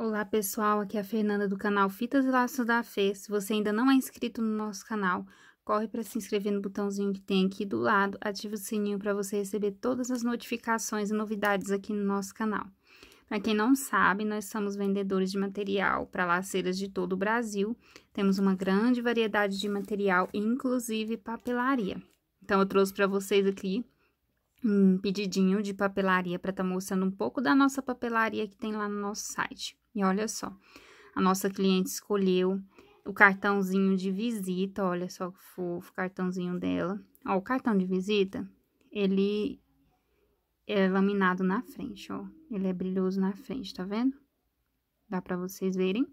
Olá pessoal, aqui é a Fernanda do canal Fitas e Laços da Fê. Se você ainda não é inscrito no nosso canal, corre para se inscrever no botãozinho que tem aqui do lado, ativa o sininho para você receber todas as notificações e novidades aqui no nosso canal. Para quem não sabe, nós somos vendedores de material para laceiras de todo o Brasil. Temos uma grande variedade de material, inclusive papelaria. Então, eu trouxe para vocês aqui um pedidinho de papelaria para estar tá mostrando um pouco da nossa papelaria que tem lá no nosso site. E olha só, a nossa cliente escolheu o cartãozinho de visita, olha só que fofo, o cartãozinho dela. Ó, o cartão de visita, ele é laminado na frente, ó. Ele é brilhoso na frente, tá vendo? Dá pra vocês verem.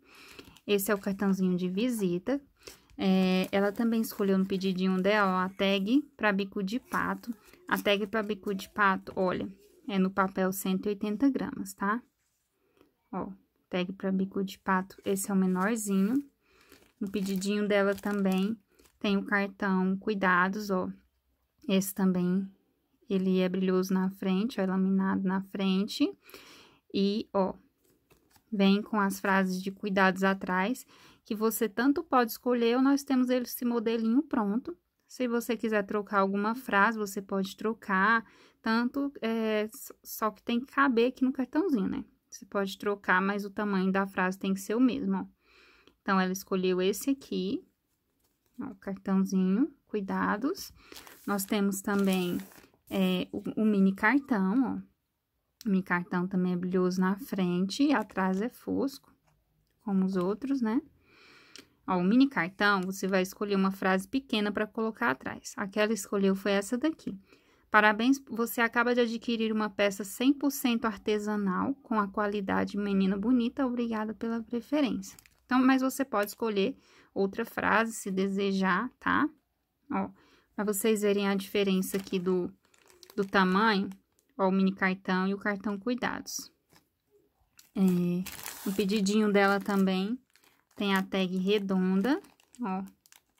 Esse é o cartãozinho de visita. É, ela também escolheu no pedidinho dela ó, a tag para bico de pato. A tag para bico de pato, olha, é no papel 180 gramas, tá? Ó, Pegue para bico de pato, esse é o menorzinho. No pedidinho dela também tem o cartão Cuidados, ó. Esse também, ele é brilhoso na frente, ó, é laminado na frente. E, ó, vem com as frases de cuidados atrás, que você tanto pode escolher, ou nós temos esse modelinho pronto. Se você quiser trocar alguma frase, você pode trocar, tanto, é, só que tem que caber aqui no cartãozinho, né? Você pode trocar, mas o tamanho da frase tem que ser o mesmo, ó. Então, ela escolheu esse aqui, ó, o cartãozinho, cuidados. Nós temos também é, o, o, mini cartão, ó. O mini cartão também é brilhoso na frente e atrás é fosco, como os outros, né? Ó, o mini cartão, você vai escolher uma frase pequena para colocar atrás. A que ela escolheu foi essa daqui. Parabéns, você acaba de adquirir uma peça 100% artesanal, com a qualidade menina bonita, obrigada pela preferência. Então, mas você pode escolher outra frase, se desejar, tá? Ó, pra vocês verem a diferença aqui do, do tamanho, ó, o mini cartão e o cartão cuidados. É, um pedidinho dela também tem a tag redonda, ó,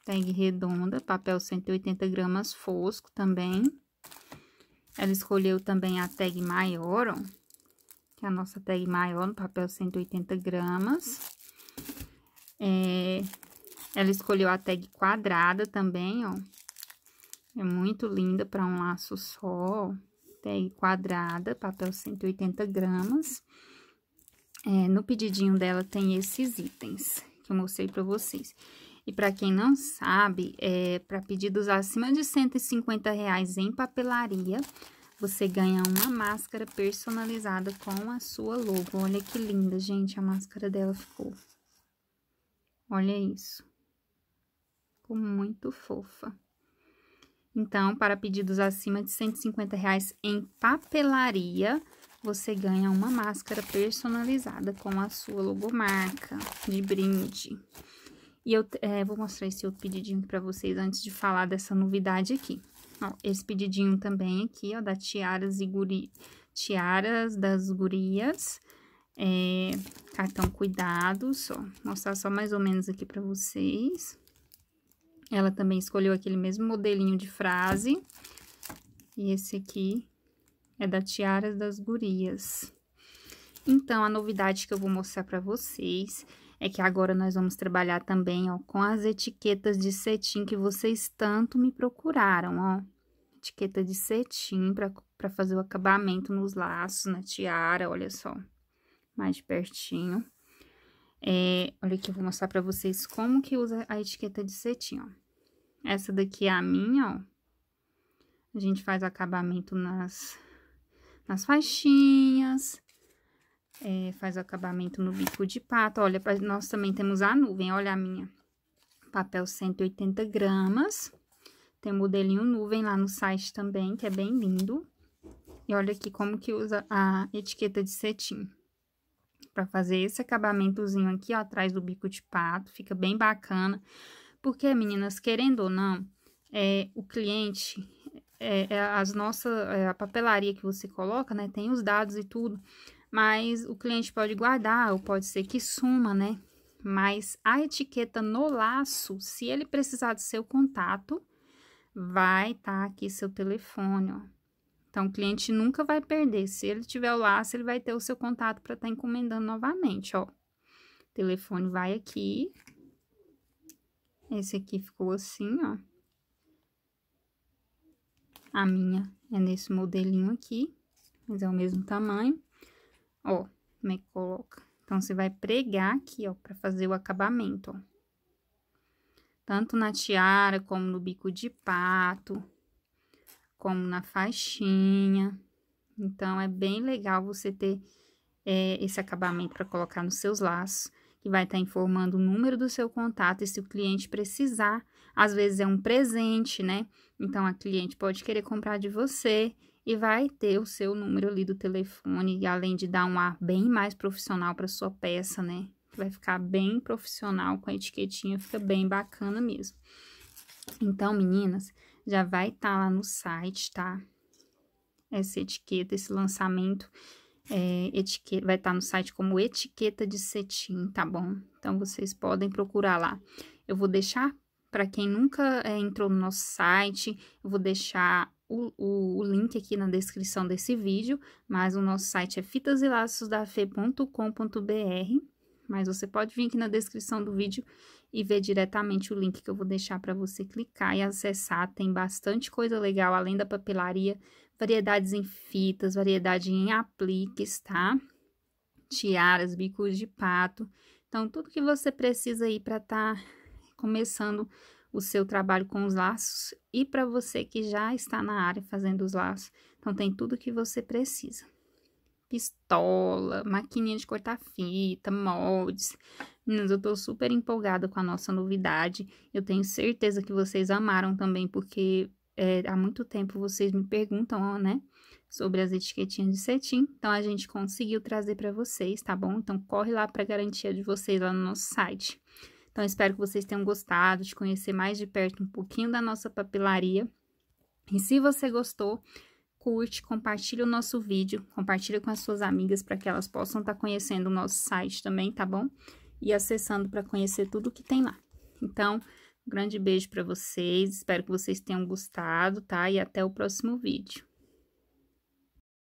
tag redonda, papel 180 gramas fosco também. Ela escolheu também a tag maior, ó, que é a nossa tag maior, no papel 180 gramas. É, ela escolheu a tag quadrada também, ó. É muito linda para um laço só, tag quadrada, papel 180 gramas. É, no pedidinho dela tem esses itens que eu mostrei para vocês. E para quem não sabe, é, para pedidos acima de 150 reais em papelaria, você ganha uma máscara personalizada com a sua logo. Olha que linda, gente, a máscara dela ficou. Olha isso. Ficou muito fofa. Então, para pedidos acima de 150 reais em papelaria, você ganha uma máscara personalizada com a sua logomarca de brinde. E eu é, vou mostrar esse outro pedidinho pra vocês antes de falar dessa novidade aqui. Ó, esse pedidinho também aqui, ó, da Tiaras e Guri... Tiaras das Gurias. É, cartão Cuidados, ó. Mostrar só mais ou menos aqui pra vocês. Ela também escolheu aquele mesmo modelinho de frase. E esse aqui é da Tiaras das Gurias. Então, a novidade que eu vou mostrar pra vocês é que agora nós vamos trabalhar também, ó, com as etiquetas de cetim que vocês tanto me procuraram, ó. Etiqueta de cetim para fazer o acabamento nos laços, na tiara, olha só. Mais de pertinho. É, olha aqui, eu vou mostrar pra vocês como que usa a etiqueta de cetim, ó. Essa daqui é a minha, ó. A gente faz acabamento nas, nas faixinhas, é, faz o acabamento no bico de pato. Olha, nós também temos a nuvem, olha a minha. Papel 180 gramas. Tem o modelinho nuvem lá no site também, que é bem lindo. E olha aqui como que usa a etiqueta de cetim. Pra fazer esse acabamentozinho aqui, ó, atrás do bico de pato. Fica bem bacana. Porque, meninas, querendo ou não, é, o cliente, é, é as nossas, é, a papelaria que você coloca, né, tem os dados e tudo mas o cliente pode guardar, ou pode ser que suma, né? Mas a etiqueta no laço, se ele precisar do seu contato, vai estar tá aqui seu telefone, ó. Então, o cliente nunca vai perder. Se ele tiver o laço, ele vai ter o seu contato para estar tá encomendando novamente, ó. O telefone vai aqui. Esse aqui ficou assim, ó. A minha é nesse modelinho aqui, mas é o mesmo tamanho. Ó, como é que coloca? Então, você vai pregar aqui, ó, pra fazer o acabamento, ó. Tanto na tiara, como no bico de pato, como na faixinha. Então, é bem legal você ter é, esse acabamento para colocar nos seus laços que vai estar tá informando o número do seu contato e se o cliente precisar. Às vezes é um presente, né? Então a cliente pode querer comprar de você e vai ter o seu número ali do telefone, e além de dar um ar bem mais profissional para sua peça, né? Vai ficar bem profissional com a etiquetinha, fica bem bacana mesmo. Então, meninas, já vai estar tá lá no site, tá? Essa etiqueta, esse lançamento é, etiqueta, vai estar tá no site como etiqueta de cetim, tá bom? Então, vocês podem procurar lá. Eu vou deixar, para quem nunca é, entrou no nosso site, eu vou deixar o, o, link aqui na descrição desse vídeo, mas o nosso site é fitaselasosdafe.com.br, mas você pode vir aqui na descrição do vídeo e ver diretamente o link que eu vou deixar para você clicar e acessar. Tem bastante coisa legal, além da papelaria, variedades em fitas, variedade em apliques, tá? Tiaras, bicos de pato. Então, tudo que você precisa aí para estar tá começando o seu trabalho com os laços e para você que já está na área fazendo os laços. Então, tem tudo que você precisa. Pistola, maquininha de cortar fita, moldes. Meninas, eu tô super empolgada com a nossa novidade. Eu tenho certeza que vocês amaram também, porque é, há muito tempo vocês me perguntam, ó, né? Sobre as etiquetinhas de cetim. Então, a gente conseguiu trazer para vocês, tá bom? Então, corre lá para garantia de vocês lá no nosso site. Então, espero que vocês tenham gostado de conhecer mais de perto um pouquinho da nossa papelaria E se você gostou, curte, compartilha o nosso vídeo, compartilha com as suas amigas para que elas possam estar tá conhecendo o nosso site também, tá bom? E acessando para conhecer tudo que tem lá. Então, um grande beijo para vocês, espero que vocês tenham gostado, tá? E até o próximo vídeo.